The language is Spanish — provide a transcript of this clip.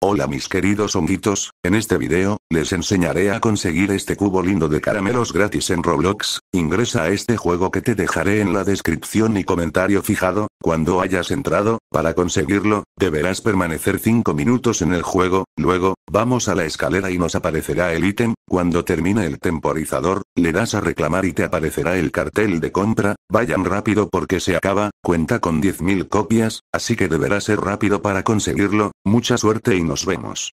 Hola mis queridos honguitos, en este video, les enseñaré a conseguir este cubo lindo de caramelos gratis en Roblox, ingresa a este juego que te dejaré en la descripción y comentario fijado, cuando hayas entrado, para conseguirlo, deberás permanecer 5 minutos en el juego, luego, vamos a la escalera y nos aparecerá el ítem, cuando termine el temporizador, le das a reclamar y te aparecerá el cartel de compra, vayan rápido porque se acaba, cuenta con 10.000 copias, así que deberá ser rápido para conseguirlo, mucha suerte y nos vemos.